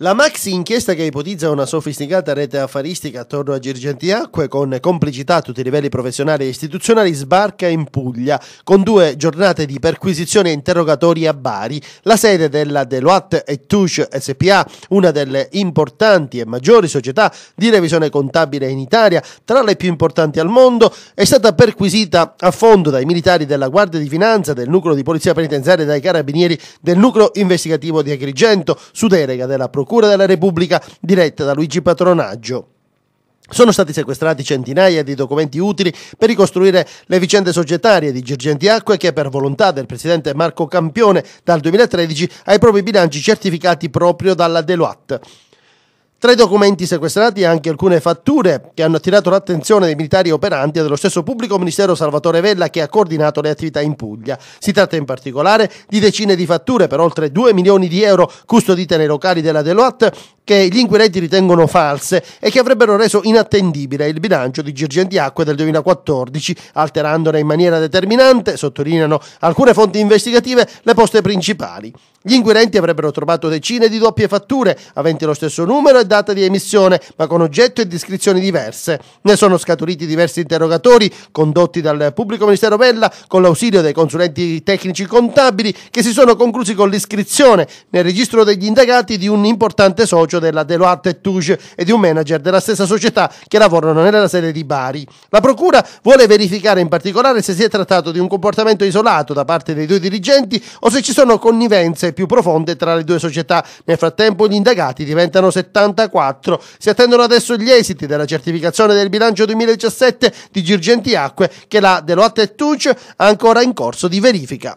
La maxi inchiesta che ipotizza una sofisticata rete affaristica attorno a Girgentiacque con complicità a tutti i livelli professionali e istituzionali sbarca in Puglia con due giornate di perquisizione e interrogatori a Bari, la sede della Deloitte e Touche SPA, una delle importanti e maggiori società di revisione contabile in Italia, tra le più importanti al mondo, è stata perquisita a fondo dai militari della Guardia di Finanza, del nucleo di polizia penitenziaria e dai carabinieri del nucleo investigativo di Agrigento su delega della Procura Procura della Repubblica diretta da Luigi Patronaggio. Sono stati sequestrati centinaia di documenti utili per ricostruire le vicende societarie di Girgenti Acque che per volontà del presidente Marco Campione dal 2013 ha i propri bilanci certificati proprio dalla Deloitte. Tra i documenti sequestrati anche alcune fatture che hanno attirato l'attenzione dei militari operanti e dello stesso pubblico ministero Salvatore Vella che ha coordinato le attività in Puglia. Si tratta in particolare di decine di fatture per oltre 2 milioni di euro custodite nei locali della Deloitte che gli inquirenti ritengono false e che avrebbero reso inattendibile il bilancio di Girgentiacque del 2014, alterandone in maniera determinante, sottolineano alcune fonti investigative, le poste principali. Gli inquirenti avrebbero trovato decine di doppie fatture aventi lo stesso numero data di emissione, ma con oggetto e descrizioni diverse. Ne sono scaturiti diversi interrogatori condotti dal pubblico ministero Vella con l'ausilio dei consulenti tecnici contabili che si sono conclusi con l'iscrizione nel registro degli indagati di un importante socio della Deloitte Touche e di un manager della stessa società che lavorano nella sede di Bari. La procura vuole verificare in particolare se si è trattato di un comportamento isolato da parte dei due dirigenti o se ci sono connivenze più profonde tra le due società. Nel frattempo gli indagati diventano 70 1984. Si attendono adesso gli esiti della certificazione del bilancio 2017 di Girgenti Acque che la Deloitte Touch ha ancora in corso di verifica.